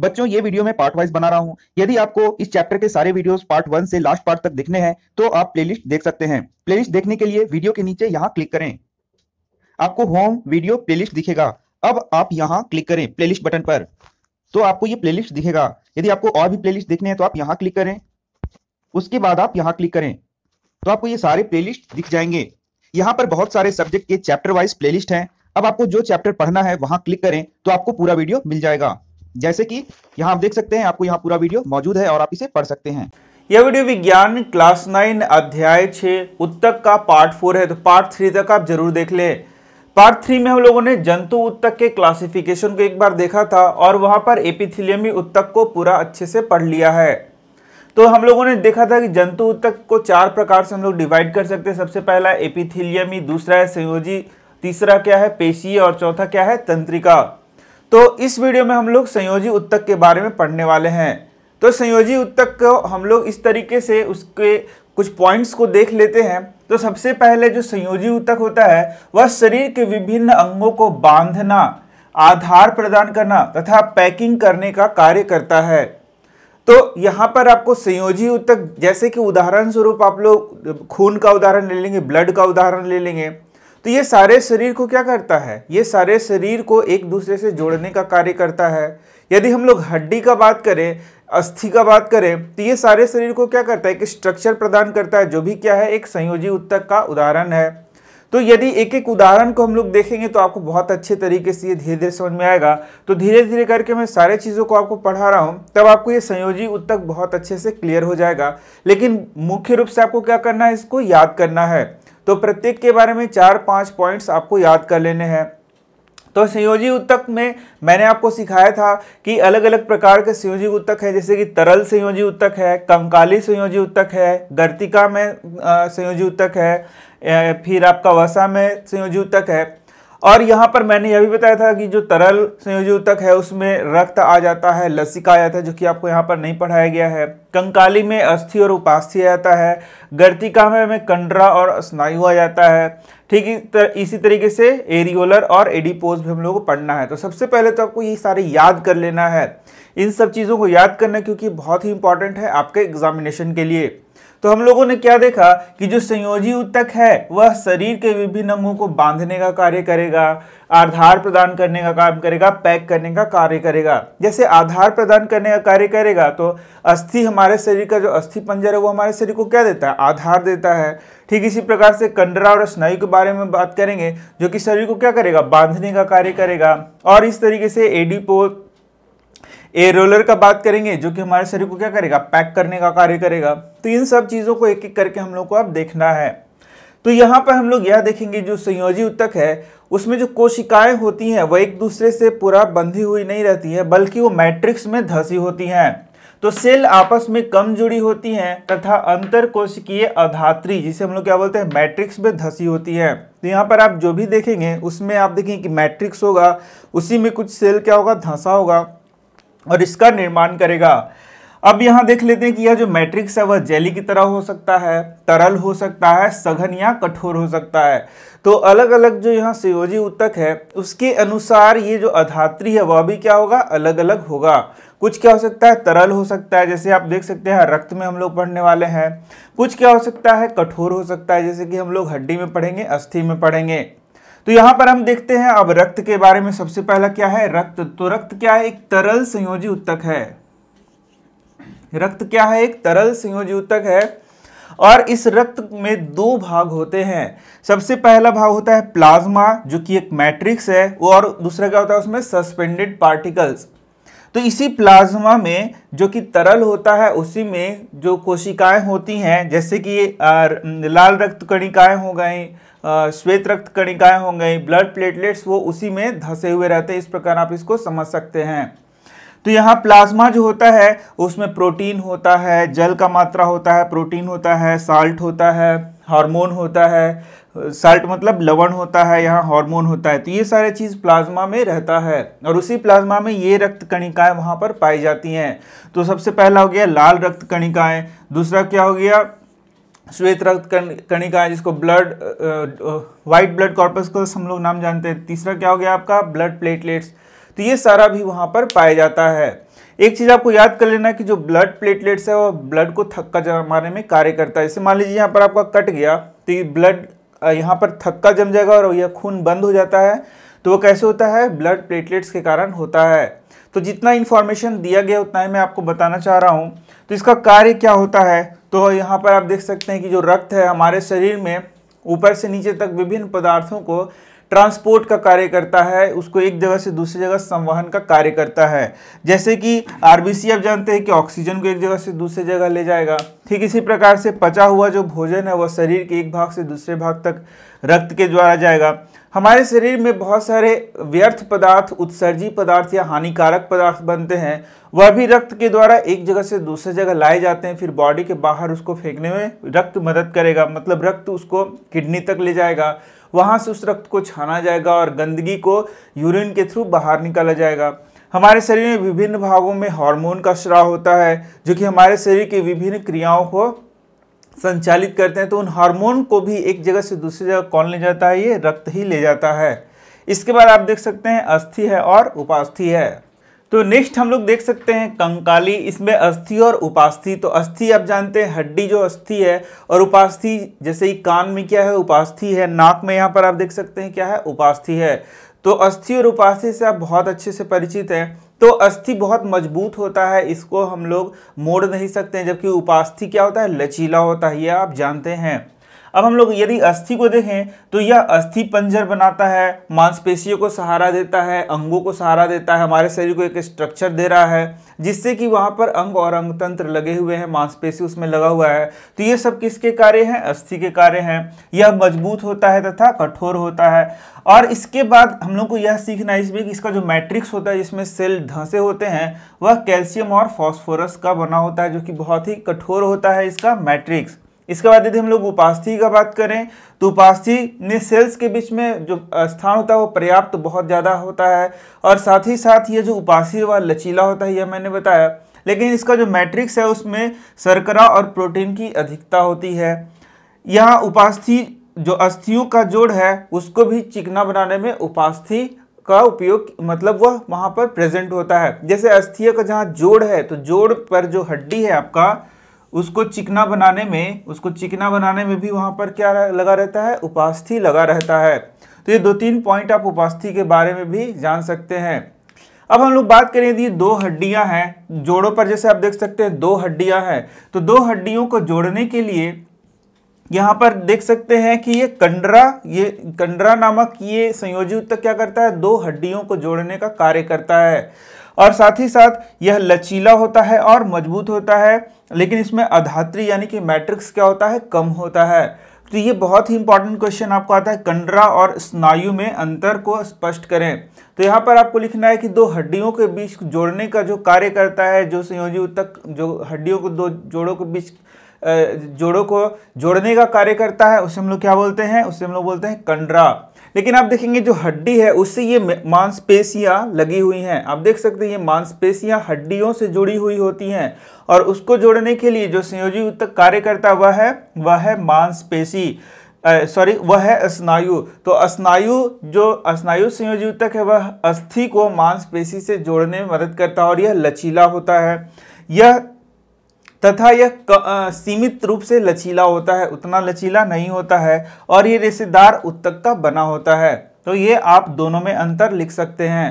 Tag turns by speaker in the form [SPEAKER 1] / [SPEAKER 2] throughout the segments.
[SPEAKER 1] बच्चों ये वीडियो मैं पार्ट वाइज बना रहा हूँ यदि आपको इस चैप्टर के सारे वीडियोस पार्ट वन से लास्ट पार्ट तक देखने हैं तो आप प्लेलिस्ट देख सकते हैं प्लेलिस्ट देखने के लिए वीडियो के नीचे यहाँ क्लिक करें आपको होम वीडियो प्लेलिस्ट दिखेगा अब आप यहाँ क्लिक करें प्लेलिस्ट बटन पर तो आपको ये प्लेलिस्ट दिखेगा यदि आपको और भी प्लेलिस्ट देखने हैं तो आप यहाँ क्लिक करें उसके बाद आप यहाँ क्लिक करें तो आपको ये सारे प्लेलिस्ट दिख जाएंगे यहाँ पर बहुत सारे सब्जेक्ट के चैप्टर वाइज प्लेलिस्ट हैं अब आपको जो चैप्टर पढ़ना है वहां क्लिक करें तो आपको पूरा वीडियो मिल जाएगा जैसे कि यहाँ आप देख सकते हैं आपको यहाँ पूरा वीडियो मौजूद है और आप इसे पढ़ सकते हैं यह वीडियो विज्ञान क्लास नाइन अध्याय छ उत्तक का पार्ट फोर है तो पार्ट थ्री तक आप जरूर देख ले पार्ट थ्री में हम लोगों ने जंतु उत्तक के क्लासिफिकेशन को एक बार देखा था और वहां पर एपिथिलियम उत्तक को पूरा अच्छे से पढ़ लिया है तो हम लोगों ने देखा था कि जंतु उत्तक को चार प्रकार से हम लोग डिवाइड कर सकते हैं सबसे पहला एपिथिलियम दूसरा है संयोजी तीसरा क्या है पेशी और चौथा क्या है तंत्रिका तो इस वीडियो में हम लोग संयोजी उत्तक के बारे में पढ़ने वाले हैं तो संयोजी उत्तक को हम लोग इस तरीके से उसके कुछ पॉइंट्स को देख लेते हैं तो सबसे पहले जो संयोजी उत्तक होता है वह शरीर के विभिन्न अंगों को बांधना आधार प्रदान करना तथा पैकिंग करने का कार्य करता है तो यहाँ पर आपको संयोजी उत्तक जैसे कि उदाहरण स्वरूप आप लोग खून का उदाहरण ले लेंगे ब्लड का उदाहरण ले लेंगे तो ये सारे शरीर को क्या करता है ये सारे शरीर को एक दूसरे से जोड़ने का कार्य करता है यदि हम लोग हड्डी का बात करें अस्थि का बात करें तो ये सारे शरीर को क्या करता है एक स्ट्रक्चर प्रदान करता है जो भी क्या है एक संयोजी उत्तक का उदाहरण है तो यदि एक एक उदाहरण को हम लोग देखेंगे तो आपको बहुत अच्छे तरीके से ये धीरे धीरे समझ में आएगा तो धीरे धीरे करके मैं सारे चीज़ों को आपको पढ़ा रहा हूँ तब आपको ये संयोजी उत्तक बहुत अच्छे से क्लियर हो जाएगा लेकिन मुख्य रूप से आपको क्या करना है इसको याद करना है तो प्रत्येक के बारे में चार पाँच पॉइंट्स आपको याद कर लेने हैं तो संयोजी उत्तक में मैंने आपको सिखाया था कि अलग अलग प्रकार के संयोजी उत्तक हैं जैसे कि तरल संयोजी उत्तक है कंकाली संयोजी उत्तक है गर्तिका में संयोजी उत्तक है फिर आपका वसा में संयोजी उत्तक है और यहाँ पर मैंने यह भी बताया था कि जो तरल संयोजक है उसमें रक्त आ जाता है लसिका आ जाता है जो कि आपको यहाँ पर नहीं पढ़ाया गया है कंकाली में अस्थि और उपास्थि आ जाता है गर्तिका में हमें कंडरा और स्नायु आ जाता है ठीक तर, इसी तरीके से एरियोलर और एडिपोज भी हम लोग को पढ़ना है तो सबसे पहले तो आपको ये सारे याद कर लेना है इन सब चीज़ों को याद करना क्योंकि बहुत ही इंपॉर्टेंट है आपके एग्जामिनेशन के लिए तो हम लोगों ने क्या देखा कि जो संयोजी उत्तक है वह शरीर के विभिन्न अंगों को बांधने का कार्य करेगा आधार प्रदान करने का काम करेगा पैक करने का कार्य करेगा जैसे आधार प्रदान करने का कार्य करेगा तो अस्थि हमारे शरीर का जो अस्थि पंजर है वो हमारे शरीर को क्या देता है आधार देता है ठीक इसी प्रकार से कंडरा और स्नायु के बारे में बात करेंगे जो कि शरीर को क्या करेगा बांधने का कार्य करेगा और इस तरीके से एडीपो ए रोलर का बात करेंगे जो कि हमारे शरीर को क्या करेगा पैक करने का कार्य करेगा तो इन सब चीज़ों को एक एक करके हम लोग को अब देखना है तो यहाँ पर हम लोग यह देखेंगे जो संयोजी उत्तक है उसमें जो कोशिकाएं होती हैं वह एक दूसरे से पूरा बंधी हुई नहीं रहती है बल्कि वो मैट्रिक्स में धसी होती हैं तो सेल आपस में कम जुड़ी होती हैं तथा अंतर कोशिकीय अधात्री जिसे हम लोग क्या बोलते हैं मैट्रिक्स में धसी होती है तो यहाँ पर आप जो भी देखेंगे उसमें आप देखेंगे कि मैट्रिक्स होगा उसी में कुछ सेल क्या होगा धंसा होगा और इसका निर्माण करेगा अब यहाँ देख लेते हैं कि यह जो मैट्रिक्स है वह जेली की तरह हो सकता है तरल हो सकता है सघन या कठोर हो सकता है तो अलग अलग जो यहाँ सयोजी उत्तक है उसके अनुसार ये जो अधात्री है वह भी क्या होगा अलग अलग होगा कुछ क्या हो सकता है तरल हो सकता है जैसे आप देख सकते हैं रक्त में हम लोग पढ़ने वाले हैं कुछ क्या हो सकता है कठोर हो सकता है जैसे कि हम लोग हड्डी में पढ़ेंगे अस्थि में पढ़ेंगे तो यहां पर हम देखते हैं अब रक्त के बारे में सबसे पहला क्या है रक्त तो रक्त क्या है एक तरल संयोजी उत्तक है रक्त क्या है एक तरल संयोजी उत्तक है और इस रक्त में दो भाग होते हैं सबसे पहला भाग होता है प्लाज्मा जो कि एक मैट्रिक्स है और दूसरा क्या होता है उसमें सस्पेंडेड पार्टिकल्स तो इसी प्लाज्मा में जो कि तरल होता है उसी में जो कोशिकाएं होती हैं जैसे कि लाल रक्त कणिकाएं हो गई श्वेत रक्त कणिकाएं हो गई ब्लड प्लेटलेट्स वो उसी में धंसे हुए रहते हैं इस प्रकार आप इसको समझ सकते हैं तो यहाँ प्लाज्मा जो होता है उसमें प्रोटीन होता है जल का मात्रा होता है प्रोटीन होता है साल्ट होता है हार्मोन होता है साल्ट मतलब लवण होता है यहाँ हार्मोन होता है तो ये सारे चीज़ प्लाज्मा में रहता है और उसी प्लाज्मा में ये रक्त कणिकाएँ वहाँ पर पाई जाती हैं तो सबसे पहला हो गया लाल रक्त कणिकाएँ दूसरा क्या हो गया श्वेत रक्त कणिकाएँ जिसको ब्लड वाइट ब्लड कॉर्पस को हम लोग नाम जानते हैं तीसरा क्या हो गया आपका ब्लड प्लेटलेट्स तो ये सारा भी वहाँ पर पाया जाता है एक चीज़ आपको याद कर लेना कि जो ब्लड प्लेटलेट्स है वो ब्लड को थक्का जमाने में कार्य करता है जैसे मान लीजिए यहाँ पर आपका कट गया तो ये ब्लड यहाँ पर थक्का जम जाएगा और यह खून बंद हो जाता है तो वो कैसे होता है ब्लड प्लेटलेट्स के कारण होता है तो जितना इन्फॉर्मेशन दिया गया उतना ही मैं आपको बताना चाह रहा हूँ तो इसका कार्य क्या होता है तो यहाँ पर आप देख सकते हैं कि जो रक्त है हमारे शरीर में ऊपर से नीचे तक विभिन्न पदार्थों को ट्रांसपोर्ट का कार्य करता है उसको एक जगह से दूसरी जगह संवहन का कार्य करता है जैसे कि आरबीसी आप जानते हैं कि ऑक्सीजन को एक जगह से दूसरी जगह ले जाएगा ठीक इसी प्रकार से पचा हुआ जो भोजन है वह शरीर के एक भाग से दूसरे भाग तक रक्त के द्वारा जाएगा हमारे शरीर में बहुत सारे व्यर्थ पदार्थ उत्सर्जी पदार्थ या हानिकारक पदार्थ बनते हैं वह भी रक्त के द्वारा एक जगह से दूसरे जगह लाए जाते हैं फिर बॉडी के बाहर उसको फेंकने में रक्त मदद करेगा मतलब रक्त उसको किडनी तक ले जाएगा वहाँ से उस रक्त को छाना जाएगा और गंदगी को यूरिन के थ्रू बाहर निकाला जाएगा हमारे शरीर में विभिन्न भागों में हार्मोन का श्राव होता है जो कि हमारे शरीर की विभिन्न क्रियाओं को संचालित करते हैं तो उन हार्मोन को भी एक जगह से दूसरी जगह कौन ले जाता है ये रक्त ही ले जाता है इसके बाद आप देख सकते हैं अस्थि है और उपास्थि है तो नेक्स्ट हम लोग देख सकते हैं कंकाली इसमें अस्थि और उपास्थि तो अस्थि आप जानते हैं हड्डी जो अस्थि है और उपास्थि जैसे ही कान में क्या है उपास्थि है नाक में यहाँ पर आप देख सकते हैं क्या है उपास्थि है तो अस्थि और उपास्थि से आप बहुत अच्छे से परिचित हैं तो अस्थि बहुत मजबूत होता है इसको हम लोग मोड़ नहीं सकते हैं जबकि उपास्थि क्या होता है लचीला होता है ये आप जानते हैं अब हम लोग यदि अस्थि को देखें तो यह अस्थि पंजर बनाता है मांसपेशियों को सहारा देता है अंगों को सहारा देता है हमारे शरीर को एक स्ट्रक्चर दे रहा है जिससे कि वहाँ पर अंग और अंग तंत्र लगे हुए हैं मांसपेशी उसमें लगा हुआ है तो ये सब किसके कार्य हैं अस्थि के कार्य हैं यह मजबूत होता है तथा कठोर होता है और इसके बाद हम लोग को यह सीखना है इसमें कि इसका जो मैट्रिक्स होता है जिसमें सेल धंसे होते हैं वह कैल्शियम और फॉस्फोरस का बना होता है जो कि बहुत ही कठोर होता है इसका मैट्रिक्स इसके बाद यदि हम लोग उपास्थि का बात करें तो उपास्थि ने सेल्स के बीच में जो स्थान होता है वो पर्याप्त तो बहुत ज़्यादा होता है और साथ ही साथ ये जो उपास्थि व लचीला होता है यह मैंने बताया लेकिन इसका जो मैट्रिक्स है उसमें शर्करा और प्रोटीन की अधिकता होती है यहाँ उपास्थि जो अस्थियों का जोड़ है उसको भी चिकना बनाने में उपास्थि का उपयोग मतलब वह वहाँ पर प्रेजेंट होता है जैसे अस्थियों का जहाँ जोड़ है तो जोड़ पर जो हड्डी है आपका उसको चिकना बनाने में उसको चिकना बनाने में भी वहाँ पर क्या लगा रहता है उपास्थि लगा रहता है तो ये दो तीन पॉइंट आप उपास्थि के बारे में भी जान सकते हैं अब हम लोग बात करें यदि दो हड्डियां हैं जोड़ों पर जैसे आप देख सकते हैं दो हड्डियां हैं तो दो हड्डियों को जोड़ने के लिए यहाँ पर देख सकते हैं कि ये कंडरा ये कंडरा नामक ये संयोजित क्या करता है दो हड्डियों को जोड़ने का कार्य करता है और साथ ही साथ यह लचीला होता है और मजबूत होता है लेकिन इसमें अधात्री यानी कि मैट्रिक्स क्या होता है कम होता है तो ये बहुत ही इंपॉर्टेंट क्वेश्चन आपको आता है कंडरा और स्नायु में अंतर को स्पष्ट करें तो यहाँ पर आपको लिखना है कि दो हड्डियों के बीच जोड़ने का जो कार्य करता है जो संयोजी उत्तक जो हड्डियों को दो जोड़ों के बीच जोड़ों को जोड़ने का कार्य करता है उसे हम लोग क्या बोलते हैं उसे हम लोग बोलते हैं कंडरा लेकिन आप देखेंगे जो हड्डी है उससे ये मांसपेशियाँ लगी हुई हैं आप देख सकते हैं ये मांसपेशियाँ हड्डियों से जुड़ी हुई होती हैं और उसको जोड़ने के लिए जो संयोजी उत्तक कार्य करता वह है वह है मांसपेशी सॉरी वह है स्नायु तो स्नायु जो स्नायु संयोजी उत्तक है वह अस्थि को मांसपेशी से जोड़ने में मदद करता है और यह लचीला होता है यह तथा यह सीमित रूप से लचीला होता है उतना लचीला नहीं होता है और ये रेसेदार उत्तक का बना होता है तो ये आप दोनों में अंतर लिख सकते हैं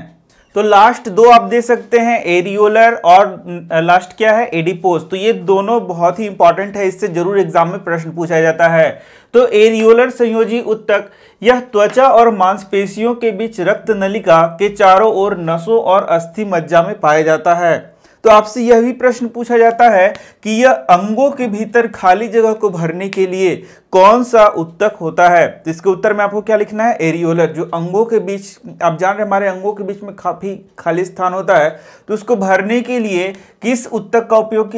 [SPEAKER 1] तो लास्ट दो आप दे सकते हैं एरियोलर और लास्ट क्या है एडिपोस तो ये दोनों बहुत ही इंपॉर्टेंट है इससे जरूर एग्जाम में प्रश्न पूछा जाता है तो एरियोलर संयोजी उत्तक यह त्वचा और मांसपेशियों के बीच रक्त नलिका के चारों ओर नसों और अस्थि मज्जा में पाया जाता है तो आपसे यह भी प्रश्न पूछा जाता है कि यह अंगों के भीतर खाली जगह को भरने के लिए कौन सा उत्तक होता है तो इसके उत्तर में आपको क्या लिखना है एरियोलर जो अंगों के बीच आप जान रहे हमारे अंगों के बीच में काफ़ी खाली स्थान होता है तो उसको भरने के लिए किस उत्तक का उपयोग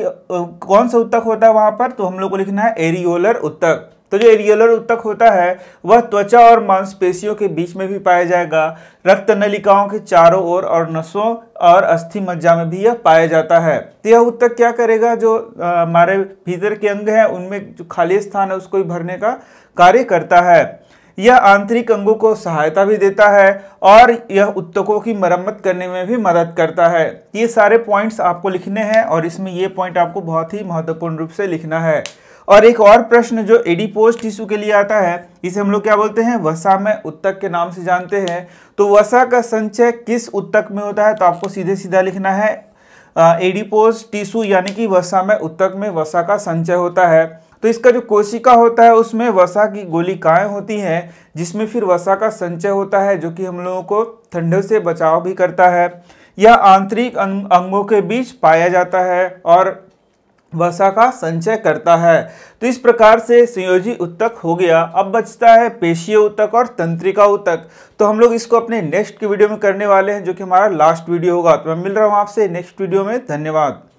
[SPEAKER 1] कौन सा उत्तक होता है वहाँ पर तो हम लोग को लिखना है एरियोलर उत्तक तो जो एरियलर उत्तक होता है वह त्वचा और मांसपेशियों के बीच में भी पाया जाएगा रक्त नलिकाओं के चारों ओर और नसों और अस्थि मज्जा में भी यह पाया जाता है तो यह उत्तक क्या करेगा जो हमारे भीतर के अंग हैं उनमें जो खाली स्थान है उसको ही भरने का कार्य करता है यह आंतरिक अंगों को सहायता भी देता है और यह उत्तकों की मरम्मत करने में भी मदद करता है ये सारे पॉइंट्स आपको लिखने हैं और इसमें ये पॉइंट आपको बहुत ही महत्वपूर्ण रूप से लिखना है और एक और प्रश्न जो एडिपोज टिश्यू के लिए आता है इसे हम लोग क्या बोलते हैं वसा में उत्तक के नाम से जानते हैं तो वसा का संचय किस उत्तक में होता है तो आपको सीधे सीधा लिखना है एडिपोज टिश्यू यानी कि वसा में उत्तक में वसा का संचय होता है तो इसका जो कोशिका होता है उसमें वसा की गोलिकाएं होती हैं जिसमें फिर वसा का संचय होता है जो कि हम लोगों को ठंडे से बचाव भी करता है यह आंतरिक अंगों के बीच पाया जाता है और वर्षा का संचय करता है तो इस प्रकार से संयोजी उत्तक हो गया अब बचता है पेशीय उत्तक और तंत्रिका उत्तक तो हम लोग इसको अपने नेक्स्ट के वीडियो में करने वाले हैं जो कि हमारा लास्ट वीडियो होगा तो मैं मिल रहा हूँ आपसे नेक्स्ट वीडियो में धन्यवाद